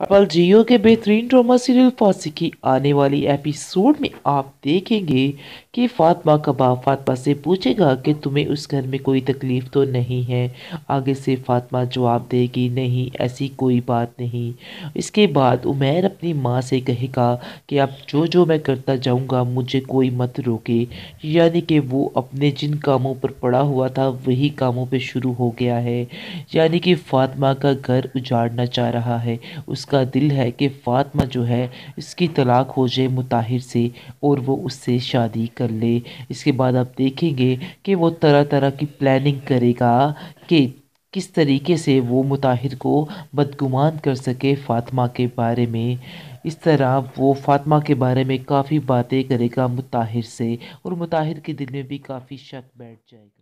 upper जियो के बेहतरीन drama serial फांसी की आने वाली एपिसोड में आप देखेंगे कि फातिमा का बाप फातिमा से पूछेगा कि तुम्हें उस घर में कोई तकलीफ़ तो नहीं है आगे से फातिमा जवाब देगी नहीं ऐसी कोई बात नहीं इसके बाद उमेर अपनी माँ से कहेगा कि अब जो जो मैं करता जाऊँगा मुझे कोई मत रोके यानी कि वो अपने जिन कामों पर पड़ा हुआ था वही कामों पर शुरू हो गया है यानी कि फातिमा का घर उजाड़ना चाह रहा है उस उसका दिल है कि फ़ातमा जो है इसकी तलाक हो जाए मुताहिर से और वो उससे शादी कर ले इसके बाद आप देखेंगे कि वो तरह तरह की प्लानिंग करेगा कि किस तरीके से वो मुताहिर को बदगुमान कर सके फ़ातिमा के बारे में इस तरह वो फ़ातिमा के बारे में काफ़ी बातें करेगा मुताहिर से और मुताहिर के दिल में भी काफ़ी शक बैठ जाएगा